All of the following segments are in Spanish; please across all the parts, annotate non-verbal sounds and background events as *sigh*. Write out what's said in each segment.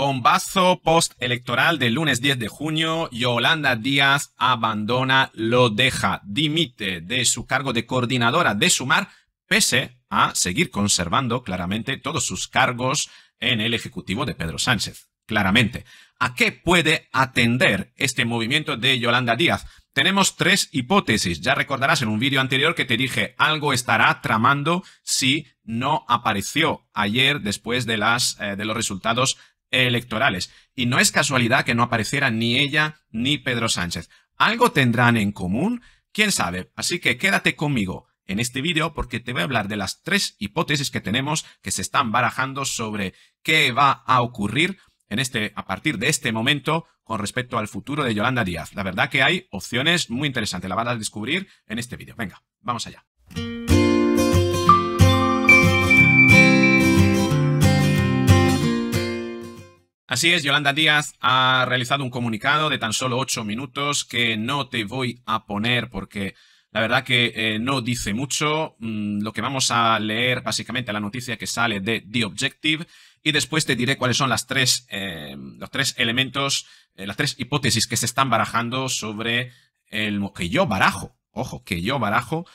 Bombazo postelectoral del lunes 10 de junio. Yolanda Díaz abandona, lo deja, dimite de su cargo de coordinadora de Sumar, pese a seguir conservando claramente todos sus cargos en el Ejecutivo de Pedro Sánchez. Claramente. ¿A qué puede atender este movimiento de Yolanda Díaz? Tenemos tres hipótesis. Ya recordarás en un vídeo anterior que te dije algo estará tramando si no apareció ayer después de, las, eh, de los resultados electorales. Y no es casualidad que no apareciera ni ella ni Pedro Sánchez. Algo tendrán en común, quién sabe. Así que quédate conmigo en este vídeo porque te voy a hablar de las tres hipótesis que tenemos que se están barajando sobre qué va a ocurrir en este, a partir de este momento con respecto al futuro de Yolanda Díaz. La verdad que hay opciones muy interesantes, la van a descubrir en este vídeo. Venga, vamos allá. Así es, Yolanda Díaz ha realizado un comunicado de tan solo ocho minutos que no te voy a poner porque la verdad que eh, no dice mucho. Mm, lo que vamos a leer básicamente la noticia que sale de The Objective y después te diré cuáles son las tres, em, los tres elementos, eh, las tres hipótesis que se están barajando sobre el que yo barajo. Ojo, que yo barajo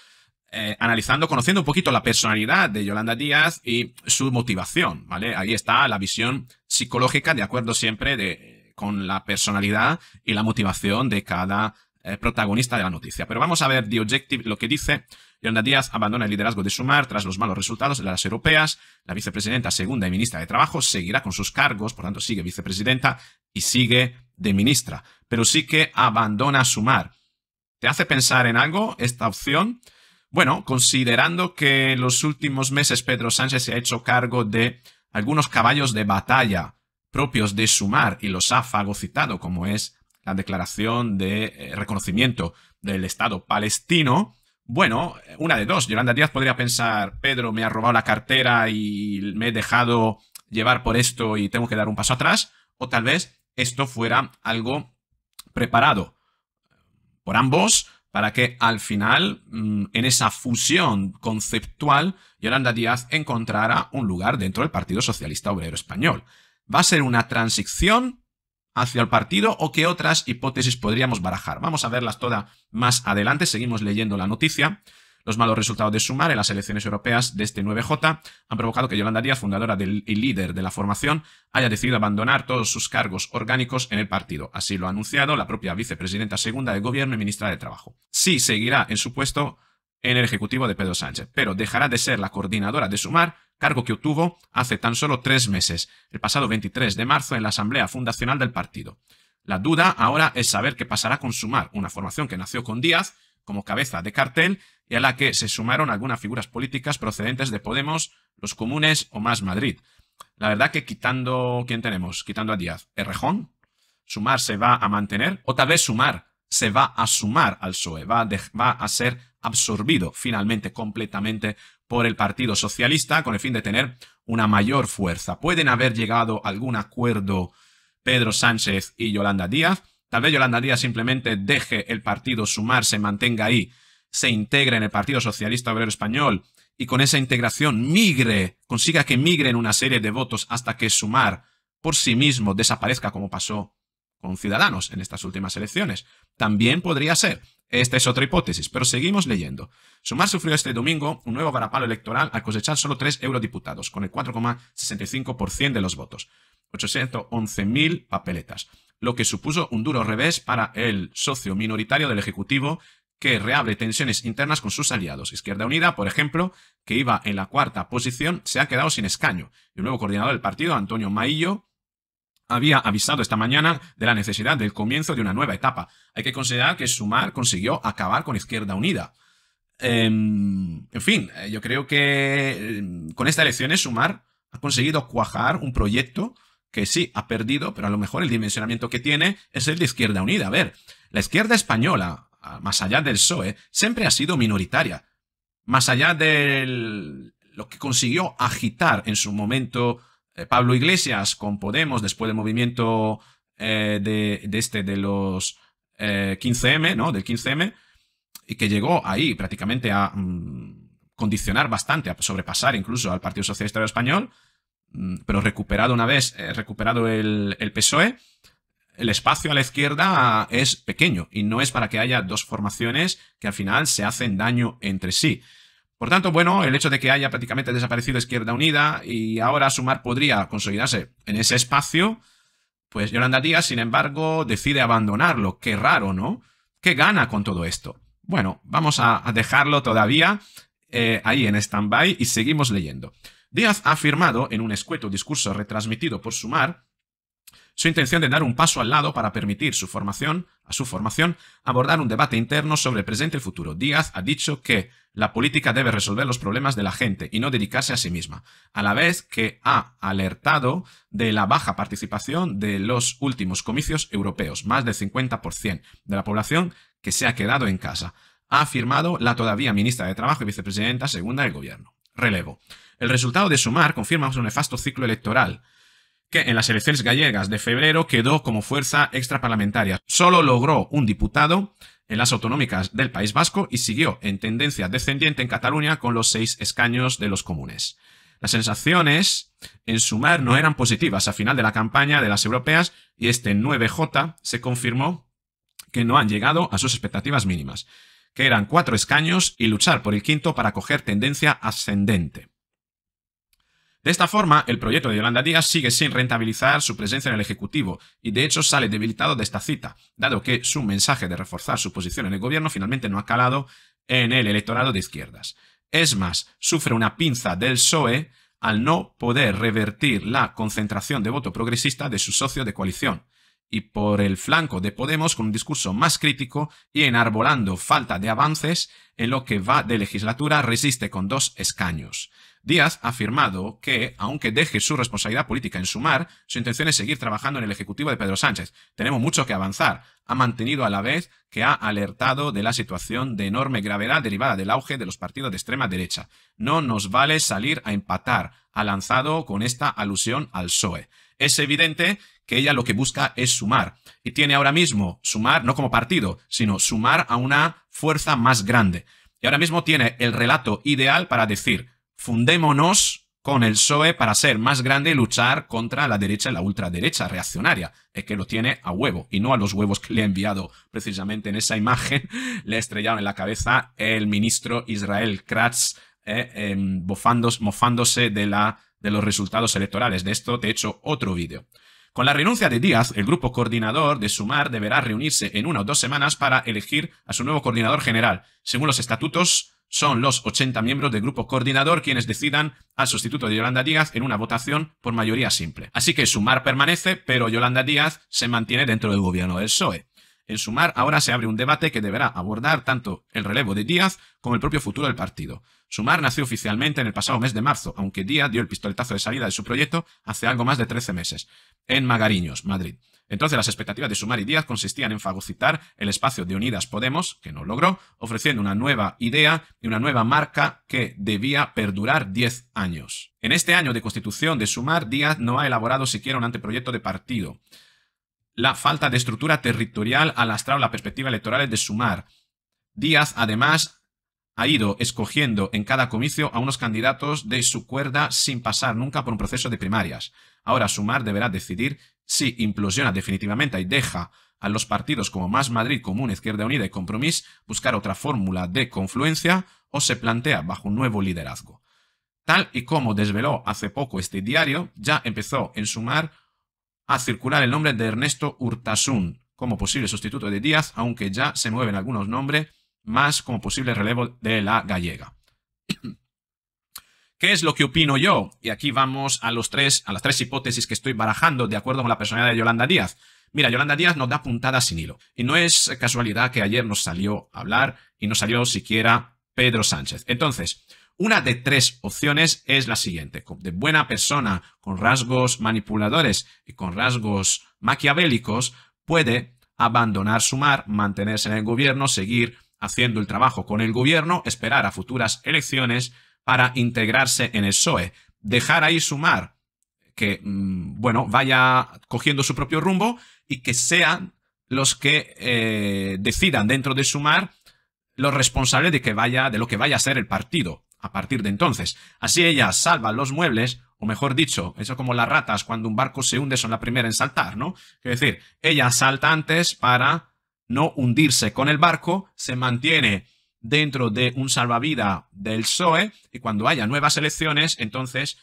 eh, analizando, conociendo un poquito la personalidad de Yolanda Díaz y su motivación, ¿vale? Ahí está la visión psicológica, de acuerdo siempre de, con la personalidad y la motivación de cada eh, protagonista de la noticia. Pero vamos a ver The Objective, lo que dice. Yolanda Díaz abandona el liderazgo de Sumar tras los malos resultados de las europeas. La vicepresidenta segunda y ministra de Trabajo seguirá con sus cargos, por tanto sigue vicepresidenta y sigue de ministra. Pero sí que abandona Sumar. ¿Te hace pensar en algo esta opción? Bueno, considerando que en los últimos meses Pedro Sánchez se ha hecho cargo de algunos caballos de batalla propios de Sumar y los ha fagocitado, como es la declaración de eh, reconocimiento del Estado palestino, bueno, una de dos. Yolanda Díaz podría pensar, Pedro me ha robado la cartera y me he dejado llevar por esto y tengo que dar un paso atrás, o tal vez esto fuera algo preparado por ambos para que al final, mm, en esa fusión conceptual, Yolanda Díaz encontrara un lugar dentro del Partido Socialista Obrero Español. ¿Va a ser una transición hacia el partido o qué otras hipótesis podríamos barajar? Vamos a verlas todas más adelante, seguimos leyendo la noticia. Los malos resultados de Sumar en las elecciones europeas de este 9J han provocado que Yolanda Díaz, fundadora y líder de la formación, haya decidido abandonar todos sus cargos orgánicos en el partido. Así lo ha anunciado la propia vicepresidenta segunda de Gobierno y ministra de Trabajo. Sí seguirá en su puesto en el Ejecutivo de Pedro Sánchez, pero dejará de ser la coordinadora de Sumar, cargo que obtuvo hace tan solo tres meses, el pasado 23 de marzo en la Asamblea Fundacional del partido. La duda ahora es saber qué pasará con Sumar, una formación que nació con Díaz como cabeza de cartel y a la que se sumaron algunas figuras políticas procedentes de Podemos, los comunes o más Madrid. La verdad que quitando, ¿quién tenemos? Quitando a Díaz, Errejón, sumar se va a mantener, o tal vez sumar se va a sumar al PSOE, va a, va a ser absorbido finalmente completamente por el Partido Socialista con el fin de tener una mayor fuerza. Pueden haber llegado a algún acuerdo Pedro Sánchez y Yolanda Díaz. Tal vez Yolanda Díaz simplemente deje el partido sumar, se mantenga ahí se integra en el Partido Socialista Obrero Español y con esa integración migre, consiga que migren una serie de votos hasta que Sumar por sí mismo desaparezca como pasó con Ciudadanos en estas últimas elecciones. También podría ser. Esta es otra hipótesis, pero seguimos leyendo. Sumar sufrió este domingo un nuevo varapalo electoral al cosechar solo tres eurodiputados, con el 4,65% de los votos, 811.000 papeletas, lo que supuso un duro revés para el socio minoritario del Ejecutivo que reabre tensiones internas con sus aliados. Izquierda Unida, por ejemplo, que iba en la cuarta posición, se ha quedado sin escaño. El nuevo coordinador del partido, Antonio Maillo, había avisado esta mañana de la necesidad del comienzo de una nueva etapa. Hay que considerar que Sumar consiguió acabar con Izquierda Unida. Em, en fin, eh, yo creo que em, con estas elecciones Sumar ha conseguido cuajar un proyecto que sí ha perdido, pero a lo mejor el dimensionamiento que tiene es el de Izquierda Unida. A ver, la izquierda española más allá del PSOE, siempre ha sido minoritaria. Más allá de lo que consiguió agitar en su momento eh, Pablo Iglesias con Podemos después del movimiento eh, de, este, de los 15M, eh, ¿no? Del 15M, y que llegó ahí prácticamente a mm, condicionar bastante, a sobrepasar incluso al Partido Socialista Español, mm, pero recuperado una vez, recuperado el, el PSOE, el espacio a la izquierda es pequeño y no es para que haya dos formaciones que al final se hacen daño entre sí. Por tanto, bueno, el hecho de que haya prácticamente desaparecido Izquierda Unida y ahora Sumar podría consolidarse en ese espacio, pues Yolanda Díaz, sin embargo, decide abandonarlo. Qué raro, ¿no? ¿Qué gana con todo esto? Bueno, vamos a dejarlo todavía eh, ahí en stand-by y seguimos leyendo. Díaz ha afirmado en un escueto discurso retransmitido por Sumar su intención de dar un paso al lado para permitir su formación, a su formación, abordar un debate interno sobre el presente y el futuro. Díaz ha dicho que la política debe resolver los problemas de la gente y no dedicarse a sí misma, a la vez que ha alertado de la baja participación de los últimos comicios europeos, más del 50% de la población que se ha quedado en casa, ha afirmado la todavía ministra de Trabajo y vicepresidenta segunda del gobierno. Relevo. El resultado de Sumar confirma un nefasto ciclo electoral que en las elecciones gallegas de febrero quedó como fuerza extraparlamentaria. Solo logró un diputado en las autonómicas del País Vasco y siguió en tendencia descendiente en Cataluña con los seis escaños de los comunes. Las sensaciones en sumar no eran positivas a final de la campaña de las europeas y este 9J se confirmó que no han llegado a sus expectativas mínimas, que eran cuatro escaños y luchar por el quinto para coger tendencia ascendente. De esta forma, el proyecto de Yolanda Díaz sigue sin rentabilizar su presencia en el Ejecutivo y de hecho sale debilitado de esta cita, dado que su mensaje de reforzar su posición en el gobierno finalmente no ha calado en el electorado de izquierdas. Es más, sufre una pinza del PSOE al no poder revertir la concentración de voto progresista de su socio de coalición, y por el flanco de Podemos con un discurso más crítico y enarbolando falta de avances en lo que va de legislatura resiste con dos escaños. Díaz ha afirmado que, aunque deje su responsabilidad política en sumar, su intención es seguir trabajando en el Ejecutivo de Pedro Sánchez. Tenemos mucho que avanzar. Ha mantenido a la vez que ha alertado de la situación de enorme gravedad derivada del auge de los partidos de extrema derecha. No nos vale salir a empatar, ha lanzado con esta alusión al PSOE. Es evidente que ella lo que busca es sumar. Y tiene ahora mismo sumar, no como partido, sino sumar a una fuerza más grande. Y ahora mismo tiene el relato ideal para decir, fundémonos con el PSOE para ser más grande y luchar contra la derecha y la ultraderecha reaccionaria. Es que lo tiene a huevo y no a los huevos que le ha enviado precisamente en esa imagen. *laughs* Le estrellado en la cabeza el ministro Israel Kratz eh, em, mofándose de, la, de los resultados electorales. De esto te he hecho otro vídeo. Con la renuncia de Díaz, el grupo coordinador de Sumar deberá reunirse en una o dos semanas para elegir a su nuevo coordinador general, según los estatutos son los 80 miembros del grupo coordinador quienes decidan al sustituto de Yolanda Díaz en una votación por mayoría simple. Así que Sumar permanece, pero Yolanda Díaz se mantiene dentro del gobierno del PSOE. En sumar, ahora se abre un debate que deberá abordar tanto el relevo de Díaz como el propio futuro del partido. Sumar nació oficialmente en el pasado mes de marzo, aunque Díaz dio el pistoletazo de salida de su proyecto hace algo más de 13 meses, en Magariños, Madrid. Entonces las expectativas de Sumar y Díaz consistían en fagocitar el espacio de Unidas Podemos, que no logró, ofreciendo una nueva idea y una nueva marca que debía perdurar 10 años. En este año de constitución de Sumar, Díaz no ha elaborado siquiera un anteproyecto de partido la falta de estructura territorial ha lastrado la perspectiva electoral de Sumar. Díaz, además, ha ido escogiendo en cada comicio a unos candidatos de su cuerda sin pasar nunca por un proceso de primarias. Ahora Sumar deberá decidir si implosiona definitivamente y deja a los partidos como Más Madrid, Común, Izquierda Unida y Compromís buscar otra fórmula de confluencia o se plantea bajo un nuevo liderazgo. Tal y como desveló hace poco este diario, ya empezó en Sumar a circular el nombre de Ernesto Urtasun como posible sustituto de Díaz, aunque ya se mueven algunos nombres más como posible relevo de la gallega. *clears throat* ¿Qué es lo que opino yo? Y aquí vamos a, los tres, a las tres hipótesis que estoy barajando de acuerdo con la personalidad de Yolanda Díaz. Mira, Yolanda Díaz nos da puntadas sin hilo. Y no es casualidad que ayer nos salió a hablar y no salió siquiera Pedro Sánchez. Entonces, una de tres opciones es la siguiente. De buena persona, con rasgos manipuladores y con rasgos maquiavélicos, puede abandonar su mar, mantenerse en el gobierno, seguir haciendo el trabajo con el gobierno, esperar a futuras elecciones para integrarse en el PSOE. Dejar ahí su mar, que, mm, bueno, vaya cogiendo su propio rumbo y que sean los que eh, decidan dentro de su mar los responsables de que vaya, de lo que vaya a ser el partido a partir de entonces. Así ella salva los muebles, o mejor dicho, eso como las ratas cuando un barco se hunde son la primera en saltar, ¿no? Es decir, ella salta antes para no hundirse con el barco, se mantiene dentro de un salvavida del PSOE, y cuando haya nuevas elecciones, entonces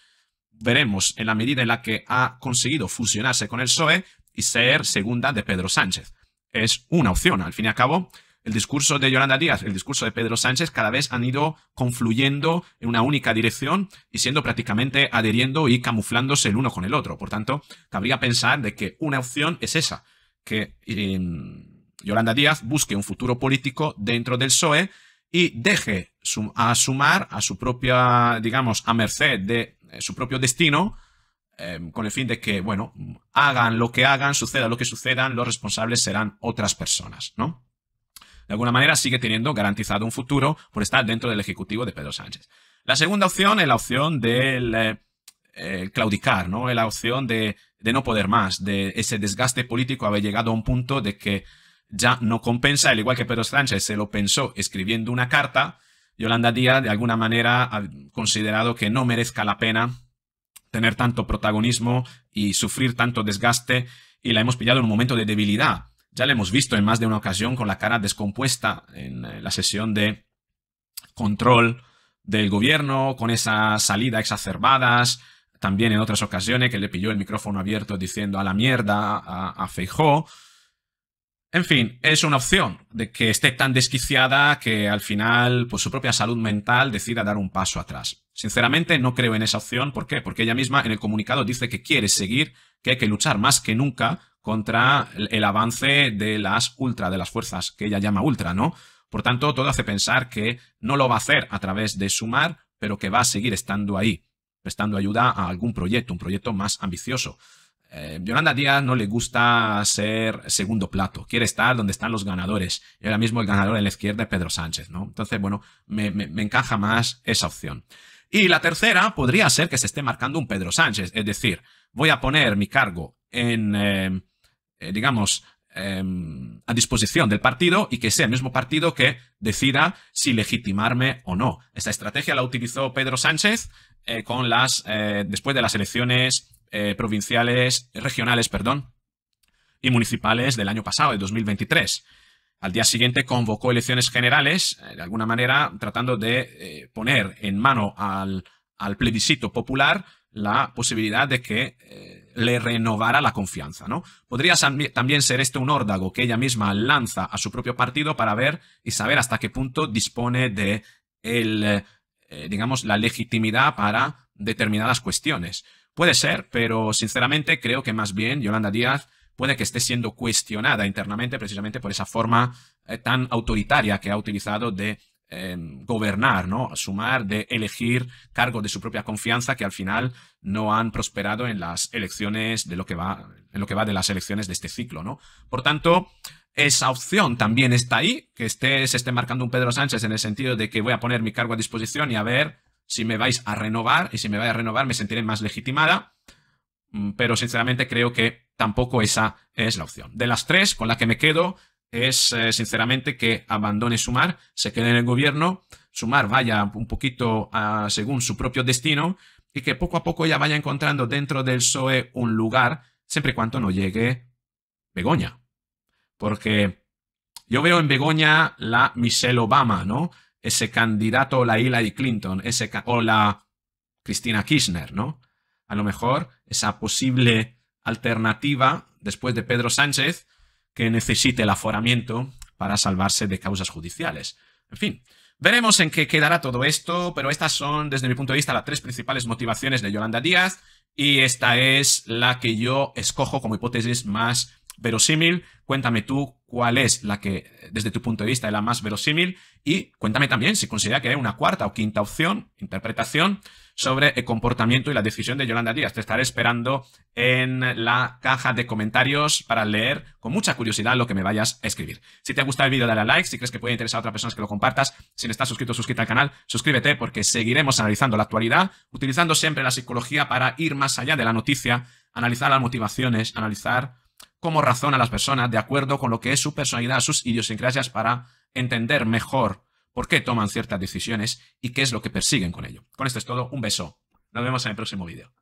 veremos en la medida en la que ha conseguido fusionarse con el PSOE y ser segunda de Pedro Sánchez. Es una opción, al fin y al cabo, el discurso de Yolanda Díaz, el discurso de Pedro Sánchez, cada vez han ido confluyendo en una única dirección y siendo prácticamente adheriendo y camuflándose el uno con el otro. Por tanto, cabría pensar de que una opción es esa, que em, Yolanda Díaz busque un futuro político dentro del PSOE y deje a sumar a su propia, digamos, a merced de eh, su propio destino, em, con el fin de que, bueno, hagan lo que hagan, suceda lo que sucedan, los responsables serán otras personas, ¿no? de alguna manera sigue teniendo garantizado un futuro por estar dentro del Ejecutivo de Pedro Sánchez. La segunda opción es la opción de eh, eh, claudicar, ¿no? Es la opción de, de no poder más, de ese desgaste político haber llegado a un punto de que ya no compensa, al igual que Pedro Sánchez se lo pensó escribiendo una carta, Yolanda Díaz de alguna manera ha considerado que no merezca la pena tener tanto protagonismo y sufrir tanto desgaste y la hemos pillado en un momento de debilidad ya le hemos visto en más de una ocasión con la cara descompuesta en eh, la sesión de control del gobierno, con esa salida exacerbadas, también en otras ocasiones que le pilló el micrófono abierto diciendo a la mierda a, a En fin, es una opción de que esté tan desquiciada que al final, pues su propia salud mental decida dar un paso atrás. Sinceramente, no creo en esa opción. ¿Por qué? Porque ella misma en el comunicado dice que quiere seguir, que hay que luchar más que nunca contra el, avance de las ultra, de las fuerzas que ella llama ultra, ¿no? Por tanto, todo hace pensar que no lo va a hacer a través de sumar, pero que va a seguir estando ahí, prestando ayuda a algún proyecto, un proyecto más ambicioso. Eh, Yolanda Díaz no le gusta ser segundo plato, quiere estar donde están los ganadores. Y ahora mismo el ganador en la izquierda es Pedro Sánchez, ¿no? Entonces, bueno, me, encaja más esa opción. Y la tercera podría ser que se esté marcando un Pedro Sánchez, es decir, voy a poner mi cargo en, eh, eh, digamos, em, a disposición del partido y que sea el mismo partido que decida si legitimarme o no. Esta estrategia la utilizó Pedro Sánchez eh, con las, eh, después de las elecciones provinciales, regionales, perdón, y municipales del año pasado, de 2023. Al día siguiente convocó elecciones generales, de alguna manera tratando de poner en mano al, al plebiscito popular la posibilidad de que le renovara la confianza, ¿no? Podría también ser este un órdago que ella misma lanza a su propio partido para ver y saber hasta qué punto dispone de eh, la legitimidad para determinadas cuestiones. Puede ser, pero sinceramente creo que más bien Yolanda Díaz puede que esté siendo cuestionada internamente precisamente por esa forma eh, tan autoritaria que ha utilizado de eh, gobernar, ¿no? Sumar, de elegir cargos de su propia confianza que al final no han prosperado en las elecciones de lo que va, en lo que va de las elecciones de este ciclo, ¿no? Por tanto, esa opción también está ahí, que se esté marcando un Pedro Sánchez en el sentido de que voy a poner mi cargo a disposición y a ver si me vais a renovar, y si me vais a renovar me sentiré más legitimada, mm, pero sinceramente creo que tampoco esa es la opción. De las tres con la que me quedo es eh, sinceramente que abandone Sumar, se quede en el gobierno, Sumar vaya un poquito ah, según su propio destino y que poco a poco ya vaya encontrando dentro del PSOE un lugar, siempre y cuando no llegue Begoña. Porque yo veo en Begoña la Michelle Obama, ¿no? Ese candidato, la Hillary Clinton, o la Cristina Kirchner, ¿no? A lo mejor esa posible alternativa después de Pedro Sánchez que necesite el aforamiento para salvarse de causas judiciales. En fin, veremos en qué quedará todo esto, pero estas son, desde mi punto de vista, las tres principales motivaciones de Yolanda Díaz y esta es la que yo escojo como hipótesis más verosímil. Cuéntame tú cuál es la que, desde tu punto de vista, es la más verosímil y cuéntame también si considera que hay una cuarta o quinta opción, interpretación, sobre el comportamiento y la decisión de Yolanda Díaz. Te estaré esperando en la caja de comentarios para leer con mucha curiosidad lo que me vayas a escribir. Si te ha gustado el vídeo, dale a like. Si crees que puede interesar a otras personas que lo compartas, si no estás suscrito, suscríbete al canal, suscríbete porque seguiremos analizando la actualidad, utilizando siempre la psicología para ir más allá de la noticia, analizar las motivaciones, analizar cómo razonan las personas de acuerdo con lo que es su personalidad, sus idiosincrasias para entender mejor por qué toman ciertas decisiones y qué es lo que persiguen con ello. Con esto es todo, un beso. Nos vemos en el próximo vídeo.